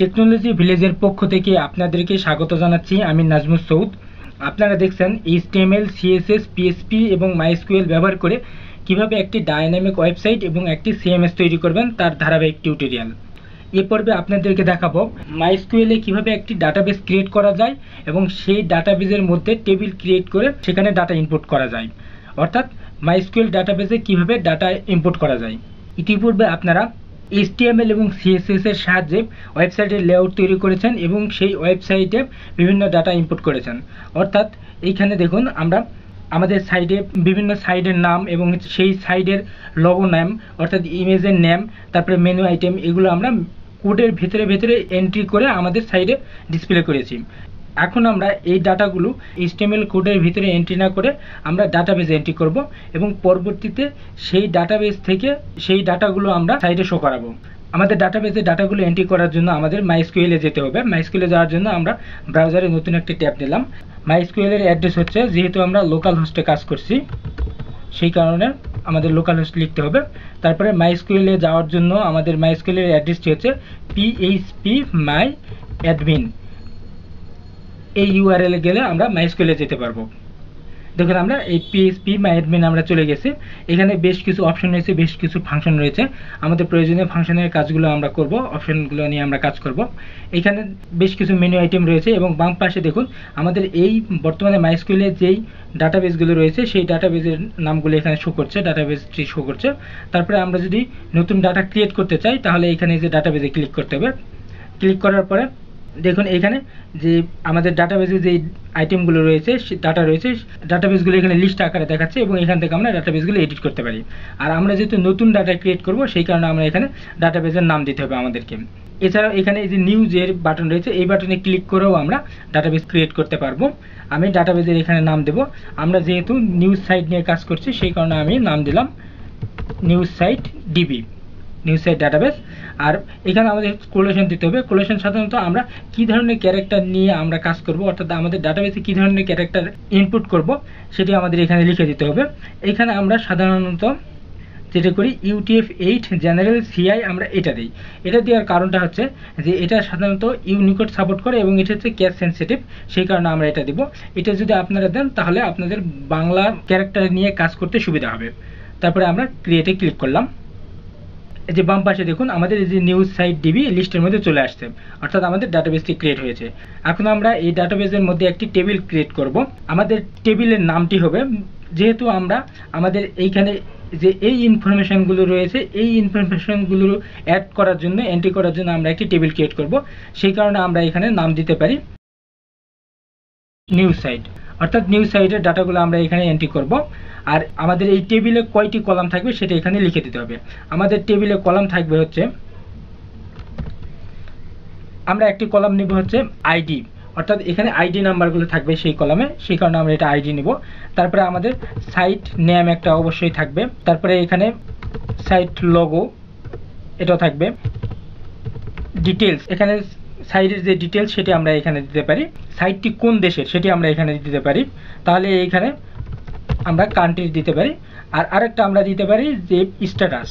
technology ভিলেজের পক্ষ থেকে আপনাদেরকে স্বাগত জানাচ্ছি আমি নাজমুল সৌদ আপনারা দেখছেন এইচটিএমএল সিএসএস পিএসপি এবং মাইস্কুয়েল ব্যবহার করে কিভাবে একটি ডায়নামিক ওয়েবসাইট এবং একটি সিএমএস তৈরি করবেন তার ধারাবাহিক টিউটোরিয়াল এ পর্বে আপনাদেরকে দেখাবো মাইস্কুয়েলে কিভাবে একটি ডাটাবেস ক্রিয়েট করা যায় এবং সেই ডাটাবেসের মধ্যে টেবিল ক্রিয়েট করে সেখানে ডাটা ইনপুট করা যায় অর্থাৎ মাইস্কুয়েল ডাটাবেসে কিভাবে ডাটা ইম্পোর্ট করা যায় ইতিপূর্বে আপনারা এইচটিএমএল এবং সিএসএস এর সাহায্যে ওয়েবসাইটের লেআউট তৈরি করেছেন এবং সেই ওয়েবসাইটে বিভিন্ন ডাটা ইনপুট করেছেন অর্থাৎ এইখানে দেখুন আমরা আমাদের সাইডে বিভিন্ন সাইডের নাম এবং সেই সাইডের লগো নাম অর্থাৎ ইমেজের নেম তারপরে মেনু আইটেম এগুলো আমরা কোডের ভিতরে ভিতরে এন্ট্রি করে আমাদের সাইডে ডিসপ্লে করেছি এখন আমরা এই ডাটাগুলো ইস্টেমেল কোডের ভিতরে এন্ট্রি না করে আমরা ডাটাবেজ এন্ট্রি করব এবং পরবর্তীতে সেই ডাটাবেজ থেকে সেই ডাটাগুলো আমরা সাইডে শো করাবো আমাদের ডাটাবেজে ডাটাগুলো এন্ট্রি করার জন্য আমাদের মাইস্কুয়েলে যেতে হবে মাইস্কুয়েলে যাওয়ার জন্য আমরা ব্রাউজারে নতুন একটি ট্যাব নিলাম মাইস্কুয়েলের অ্যাড্রেস হচ্ছে যেহেতু আমরা লোকাল হোস্টে কাজ করছি সেই কারণে আমাদের লোকাল হোস্ট লিখতে হবে তারপরে মাইস্কুয়েলে যাওয়ার জন্য আমাদের মাইস্কুয়েলের অ্যাড্রেসটি হচ্ছে পিএইচপি মাই অ্যাডমিন এই এ গেলে আমরা মাইস্কুলে যেতে পারবো দেখুন আমরা এই পিএসপি মাইডমিন আমরা চলে গেছি এখানে বেশ কিছু অপশন রয়েছে বেশ কিছু ফাংশন রয়েছে আমাদের প্রয়োজনীয় ফাংশনের কাজগুলো আমরা করব অপশনগুলো নিয়ে আমরা কাজ করব এখানে বেশ কিছু মেনু আইটেম রয়েছে এবং বাম পাশে দেখুন আমাদের এই বর্তমানে মাইস্কুলে যেই ডাটাবেসগুলো রয়েছে সেই ডাটাবেসের নামগুলো এখানে শো করছে ডাটাবেসটি শো করছে তারপরে আমরা যদি নতুন ডাটা ক্রিয়েট করতে চাই তাহলে এখানে যে ডাটাবেসে ক্লিক করতে হবে ক্লিক করার পরে দেখুন এখানে যে আমাদের ডাটাবেসে যে আইটেমগুলো রয়েছে সে ডাটা রয়েছে ডাটাবেসগুলো এখানে লিস্ট আকারে দেখাচ্ছে এবং এখান থেকে আমরা ডাটাবেসগুলো এডিট করতে পারি আর আমরা যেহেতু নতুন ডাটা ক্রিয়েট করব সেই কারণে আমরা এখানে ডাটাবেসের নাম দিতে হবে আমাদেরকে এছাড়াও এখানে এই যে নিউজের বাটন রয়েছে এই বাটনে ক্লিক করেও আমরা ডাটাবেস ক্রিয়েট করতে পারবো আমি ডাটাবেসের এখানে নাম দেব আমরা যেহেতু নিউজ সাইট নিয়ে কাজ করছি সেই কারণে আমি নাম দিলাম নিউজ সাইট ডিবি নিউজের ডাটাবেস আর এখানে আমাদের কোলেশন দিতে হবে কোলেশন সাধারণত আমরা কি ধরনের ক্যারেক্টার নিয়ে আমরা কাজ করব অর্থাৎ আমাদের ডাটাবেসে কি ধরনের ক্যারেক্টার ইনপুট করব সেটি আমাদের এখানে লিখে দিতে হবে এখানে আমরা সাধারণত যেটা করি ইউটিএফ এইট জেনারেল সিআই আমরা এটা দিই এটা দেওয়ার কারণটা হচ্ছে যে এটা সাধারণত ইউনিকোড সাপোর্ট করে এবং এটা হচ্ছে ক্যাশ সেন্সিটিভ সেই কারণে আমরা এটা দিব এটা যদি আপনারা দেন তাহলে আপনাদের বাংলা ক্যারেক্টার নিয়ে কাজ করতে সুবিধা হবে তারপরে আমরা ক্রিয়েটে ক্লিক করলাম এই যে বাম পাশে দেখুন আমাদের এই যে নিউজ সাইট ডিবি লিস্টের মধ্যে চলে আসছে অর্থাৎ আমাদের ডাটাবেসটি ক্রিয়েট হয়েছে এখন আমরা এই ডাটাবেসের মধ্যে একটি টেবিল ক্রিয়েট করব আমাদের টেবিলের নামটি হবে যেহেতু আমরা আমাদের এইখানে যে এই ইনফরমেশানগুলো রয়েছে এই ইনফরমেশানগুলো অ্যাড করার জন্য এন্ট্রি করার জন্য আমরা একটি টেবিল ক্রিয়েট করব সেই কারণে আমরা এখানে নাম দিতে পারি নিউজ সাইট অর্থাৎ নিউজ সাইটের ডাটাগুলো আমরা এখানে এন্ট্রি করব আর আমাদের এই টেবিলে কয়টি কলাম থাকবে সেটা এখানে লিখে দিতে হবে আমাদের টেবিলে কলাম থাকবে হচ্ছে আমরা একটি কলাম নিব হচ্ছে আইডি অর্থাৎ এখানে আইডি নাম্বারগুলো থাকবে সেই কলামে সেই কারণে আমরা এটা আইডি নিব তারপরে আমাদের সাইট নেম একটা অবশ্যই থাকবে তারপরে এখানে সাইট লোগো এটা থাকবে ডিটেলস এখানে সাইডের যে ডিটেলস সেটি আমরা এখানে দিতে পারি সাইডটি কোন দেশের সেটি আমরা এখানে দিতে পারি তাহলে এখানে আমরা কান্ট্রি দিতে পারি আর আরেকটা আমরা দিতে পারি যে স্ট্যাটাস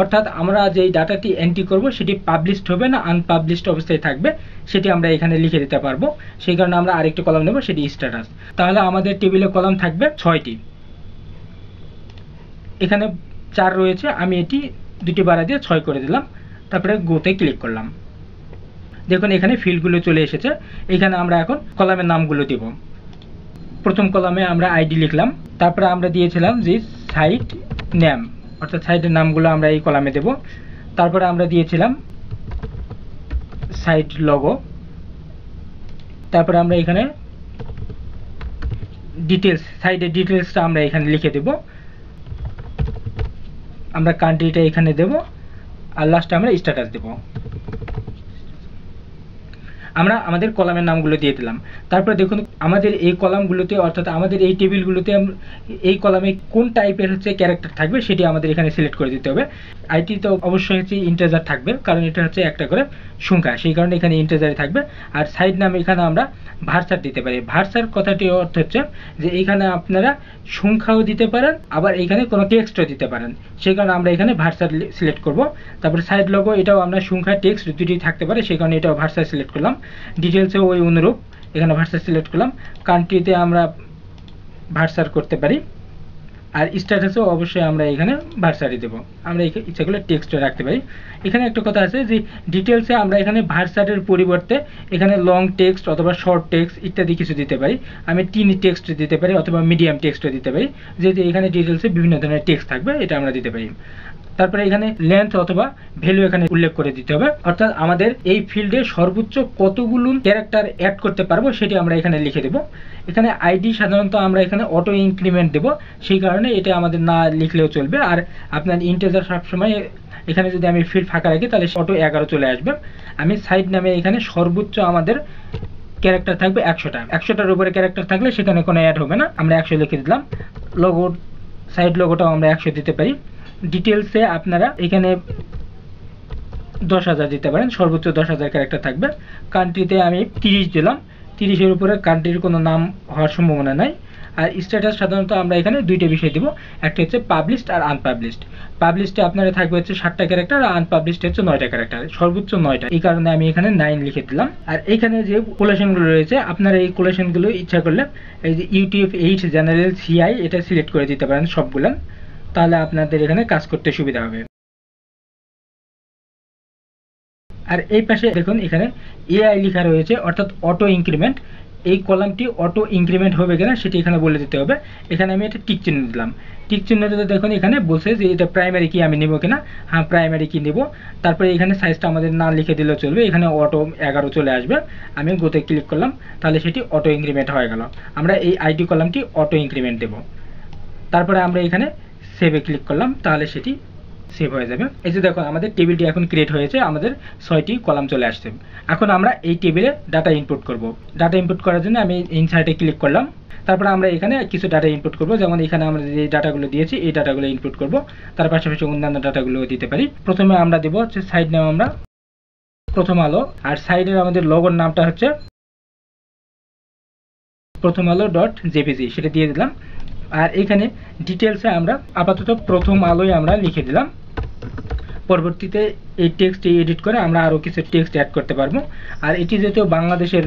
অর্থাৎ আমরা যেই ডাটাটি এন্ট্রি করব সেটি পাবলিশড হবে না আনপাবলিশড অবস্থায় থাকবে সেটি আমরা এখানে লিখে দিতে পারবো সেই কারণে আমরা আরেকটি কলাম নেব সেটি স্ট্যাটাস তাহলে আমাদের টেবিলে কলাম থাকবে ছয়টি এখানে চার রয়েছে আমি এটি দুটি বাড়া দিয়ে ছয় করে দিলাম তারপরে গোতে ক্লিক করলাম দেখুন এখানে ফিল্ডগুলো চলে এসেছে এখানে আমরা এখন কলামের নামগুলো দেব প্রথম কলামে আমরা আইডি লিখলাম তারপরে আমরা দিয়েছিলাম যে সাইট নেম অর্থাৎ সাইটের নামগুলো আমরা এই কলামে দেব তারপরে আমরা দিয়েছিলাম সাইট লগো তারপরে আমরা এখানে ডিটেলস সাইডের ডিটেলসটা আমরা এখানে লিখে দেব আমরা কান্ট্রিটা এখানে দেব আর লাস্টে আমরা স্ট্যাটাস দেবো আমরা আমাদের কলামের নামগুলো দিয়ে দিলাম তারপরে দেখুন আমাদের এই কলামগুলোতে অর্থাৎ আমাদের এই টেবিলগুলোতে এই কলামে কোন টাইপের হচ্ছে ক্যারেক্টার থাকবে সেটি আমাদের এখানে সিলেক্ট করে দিতে হবে আইটি তো অবশ্যই হচ্ছে ইন্টেজার থাকবে কারণ এটা হচ্ছে একটা করে সংখ্যা সেই কারণে এখানে ইন্টেজারই থাকবে আর সাইড নাম এখানে আমরা ভার্সার দিতে পারি ভার্সার কথাটি অর্থ হচ্ছে যে এখানে আপনারা সংখ্যাও দিতে পারেন আবার এখানে কোনো টেক্সটও দিতে পারেন সেই কারণে আমরা এখানে ভার্সার সিলেক্ট করব তারপরে সাইড লগো এটাও আমরা সংখ্যা টেক্সট দুটি থাকতে পারে সেই কারণে এটাও ভার্সার সিলেক্ট করলাম ডিটেলসেও ওই অনুরূপ এখানে ভার্সার সিলেক্ট করলাম কান্ট্রিতে আমরা ভার্সার করতে পারি আর স্ট্যাটাসও অবশ্যই আমরা এখানে ভার্সারি দেবো আমরা ইচ্ছা করলে টেক্সটও রাখতে পারি এখানে একটা কথা আছে যে ডিটেলসে আমরা এখানে ভার্সারের পরিবর্তে এখানে লং টেক্সট অথবা শর্ট টেক্সট ইত্যাদি কিছু দিতে পারি আমি টিন টেক্সট দিতে পারি অথবা মিডিয়াম টেক্সটও দিতে পারি যেহেতু এখানে ডিটেলসে বিভিন্ন ধরনের টেক্সট থাকবে এটা আমরা দিতে পারি তারপরে এখানে লেন্থ অথবা ভ্যালু এখানে উল্লেখ করে দিতে হবে অর্থাৎ আমাদের এই ফিল্ডে সর্বোচ্চ কতগুলো ক্যারেক্টার অ্যাড করতে পারবো সেটি আমরা এখানে লিখে দেব এখানে আইডি সাধারণত আমরা এখানে অটো ইনক্রিমেন্ট দেব সেই কারণে এটা আমাদের না লিখলেও চলবে আর আপনার ইন্টেজার সবসময় এখানে যদি আমি ফিল্ড ফাঁকা রাখি তাহলে অটো এগারো চলে আসবে আমি সাইড নামে এখানে সর্বোচ্চ আমাদের ক্যারেক্টার থাকবে একশোটা একশোটার উপরে ক্যারেক্টার থাকলে সেখানে কোনো অ্যাড হবে না আমরা একশো লিখে দিলাম লগো সাইড লগোটাও আমরা একশো দিতে পারি ডিটেলসে আপনারা এখানে দশ হাজার দিতে পারেন সর্বোচ্চ দশ হাজার ক্যারেক্টার থাকবে কান্ট্রিতে আমি তিরিশ দিলাম তিরিশের উপরে কান্ট্রির কোনো নাম হওয়ার সম্ভাবনা নাই আর স্ট্যাটাস সাধারণত আমরা এখানে দুইটা বিষয় দিব একটা হচ্ছে পাবলিশড আর আনপাবলিশড পাবলিশডে আপনারা থাকবে হচ্ছে সাতটা ক্যারেক্টার আর আনপাবলিশডে হচ্ছে নয়টা ক্যারেক্টার সর্বোচ্চ নয়টা এই কারণে আমি এখানে নাইন লিখে দিলাম আর এখানে যে কোলেশনগুলো রয়েছে আপনারা এই কোলেশনগুলো ইচ্ছা করলে এই যে ইউটিএফ এইট জেনারেল সিআই এটা সিলেক্ট করে দিতে পারেন সবগুলো তাহলে আপনাদের এখানে কাজ করতে সুবিধা হবে আর এই পাশে দেখুন এখানে এআই লেখা রয়েছে অর্থাৎ অটো ইনক্রিমেন্ট এই কলামটি অটো ইনক্রিমেন্ট হবে কিনা সেটি এখানে বলে দিতে হবে এখানে আমি এটা টিক চিহ্ন দিলাম টিক চিহ্নটাতে দেখুন এখানে বলছে যে এটা প্রাইমারি কি আমি নেব কিনা হ্যাঁ প্রাইমারি কি নেব তারপরে এখানে সাইজটা আমাদের না লিখে দিলেও চলবে এখানে অটো এগারো চলে আসবে আমি গোতে ক্লিক করলাম তাহলে সেটি অটো ইনক্রিমেন্ট হয়ে গেল আমরা এই আইডি কলামটি অটো ইনক্রিমেন্ট দেব তারপরে আমরা এখানে সেভে ক্লিক করলাম তাহলে সেটি সেভ হয়ে যাবে এই যে দেখো আমাদের টেবিলটি এখন ক্রিয়েট হয়েছে আমাদের ছয়টি কলাম চলে আসছে এখন আমরা এই টেবিলে ডাটা ইনপুট করব ডাটা ইনপুট করার জন্য আমি ইনসার্টে ক্লিক করলাম তারপরে আমরা এখানে কিছু ডাটা ইনপুট করব যেমন এখানে আমরা যে ডাটাগুলো দিয়েছি এই ডাটাগুলো ইনপুট করব তার পাশাপাশি অন্যান্য ডাটাগুলো দিতে পারি প্রথমে আমরা দেবো হচ্ছে সাইড নাম আমরা প্রথম আলো আর সাইডের আমাদের লগোর নামটা হচ্ছে প্রথম আলো ডট জেপিজি সেটা দিয়ে দিলাম আর এখানে ডিটেলসে আমরা আপাতত প্রথম আলোয় আমরা লিখে দিলাম পরবর্তীতে এই টেক্সটটি এডিট করে আমরা আরও কিছু টেক্সট অ্যাড করতে পারবো আর এটি যেহেতু বাংলাদেশের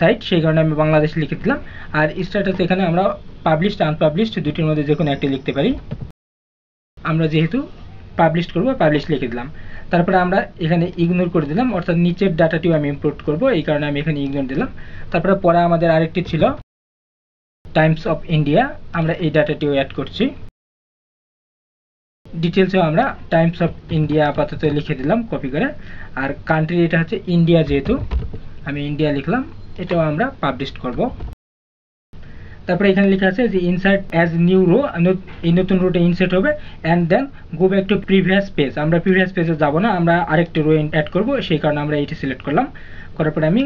সাইট সেই কারণে আমি বাংলাদেশ লিখে দিলাম আর স্ট্যাটাস এখানে আমরা পাবলিশড আনপাবলিশড দুটির মধ্যে যে কোনো একটি লিখতে পারি আমরা যেহেতু পাবলিশ করব পাবলিশ লিখে দিলাম তারপরে আমরা এখানে ইগনোর করে দিলাম অর্থাৎ নিচের ডাটাটিও আমি ইম্পোর্ট করব এই কারণে আমি এখানে ইগনোর দিলাম তারপরে পরে আমাদের আরেকটি ছিল টাইমস অফ ইন্ডিয়া আমরা এই ডাটাটিও অ্যাড করছি ডিটেলসেও আমরা টাইমস অফ ইন্ডিয়া আপাতত লিখে দিলাম কপি করে আর কান্ট্রি এটা হচ্ছে ইন্ডিয়া যেহেতু আমি ইন্ডিয়া লিখলাম এটাও আমরা পাবলিশ করব তারপরে এখানে লেখা আছে যে ইনসার্ট অ্যাজ নিউ রো এই নতুন রোডে ইনসার্ট হবে and then go back to previous page আমরা প্রিভিয়াস পেজে যাব না আমরা আরেকটি রো অ্যাড করব সেই কারণে আমরা এইটি সিলেক্ট করলাম করার পরে আমি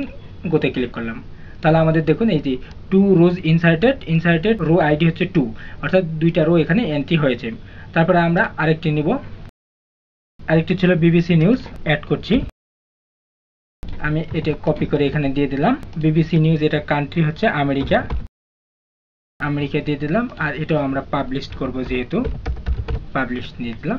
গোতে ক্লিক করলাম তাহলে আমাদের দেখুন এই যে two rows inserted inserted row ID হচ্ছে টু অর্থাৎ দুইটা রো এখানে এন্ট্রি হয়েছে তারপরে আমরা আরেকটি নিব আরেকটি ছিল বিবিসি নিউজ অ্যাড করছি আমি এটা কপি করে এখানে দিয়ে দিলাম বিবিসি নিউজ এটা কান্ট্রি হচ্ছে আমেরিকা আমেরিকা দিয়ে দিলাম আর এটাও আমরা পাবলিশ করব যেহেতু পাবলিশ দিয়ে দিলাম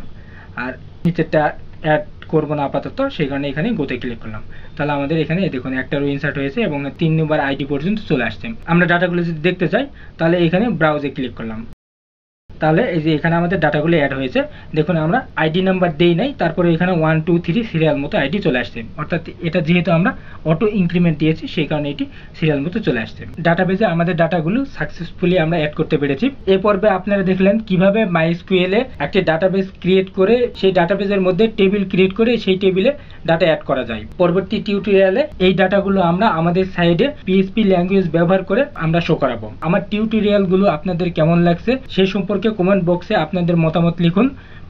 আর নিচেরটা অ্যাড করবো না আপাতত সেই কারণে এখানে গোতে ক্লিক করলাম তাহলে আমাদের এখানে দেখুন একটা রো ইনসার্ট হয়েছে এবং তিন নম্বর আইডি পর্যন্ত চলে আসছে আমরা ডাটাগুলো যদি দেখতে চাই তাহলে এখানে ব্রাউজে ক্লিক করলাম তাহলে এই যে এখানে আমাদের ডাটাগুলো অ্যাড হয়েছে দেখুন আমরা আইডি নাম্বার দেই নাই তারপরে এখানে ওয়ান টু থ্রি সিরিয়াল মতো আইডি চলে আসছে অর্থাৎ এটা যেহেতু আমরা অটো ইনক্রিমেন্ট দিয়েছি সেই কারণে এটি সিরিয়াল মতো চলে আসছে ডাটাবেজে আমাদের ডাটাগুলো সাকসেসফুলি আমরা অ্যাড করতে পেরেছি এ পর্বে আপনারা দেখলেন কিভাবে মাইস্কুয়েল এ একটি ডাটাবেজ ক্রিয়েট করে সেই ডাটাবেজের মধ্যে টেবিল ক্রিয়েট করে সেই টেবিলে ডাটা অ্যাড করা যায় পরবর্তী টিউটোরিয়ালে এই ডাটাগুলো আমরা আমাদের সাইডে পিএসপি ল্যাঙ্গুয়েজ ব্যবহার করে আমরা শো করাবো আমার টিউটোরিয়ালগুলো আপনাদের কেমন লাগছে সে সম্পর্কে অবশ্যই কমেন্ট বক্সে আপনাদের মতামত লিখুন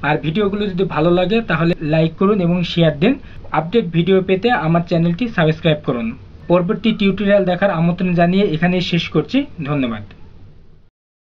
আর ভিডিওগুলো যদি ভালো লাগে তাহলে লাইক করুন এবং শেয়ার দিন আপডেট ভিডিও পেতে আমার চ্যানেলটি সাবস্ক্রাইব করুন পরবর্তী টিউটোরিয়াল দেখার আমন্ত্রণ জানিয়ে এখানেই শেষ করছি ধন্যবাদ